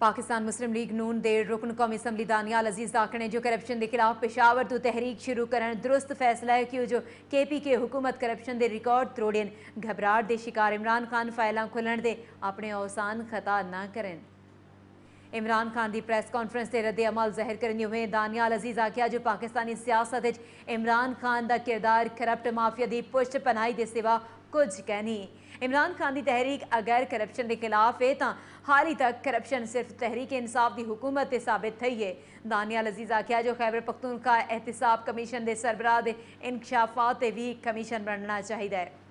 पाकिस्तान मुस्लिम league नून दे रुकन कौमी assembly Daniyal अजीज़ आखण जो करप्शन के खिलाफ पेशावर तो तहरीक शुरू कर दुरुस्त फैसला है कि जो के पी के हुकूमत करप्शन के रिकॉर्ड त्रोड़न घबराहट के शिकार इमरान खान फाइलों खुलण अपने अवसान खता ना करें इमरान खान की प्रेस कॉन्फ्रेंस से रद्द अमल जाहिर करने हुए दानियाल अजीज आख्या जो पाकिस्तानी सियासत इमरान खान का किरदार करप्ट माफिया की पुष्ट पनाई के सिवा कुछ कह नहीं इमरान खान की तहरीक अगर करप्शन के खिलाफ है तो हाल ही तक करप्शन सिर्फ तहरीक इंसाफ की हुकूमत से साबित थी है दानियाल अजीज आख्या जो खैबर पख्तूनखा एहतसाब कमीशन के सरबराह के इंकशाफात भी कमीशन बनना चाहिए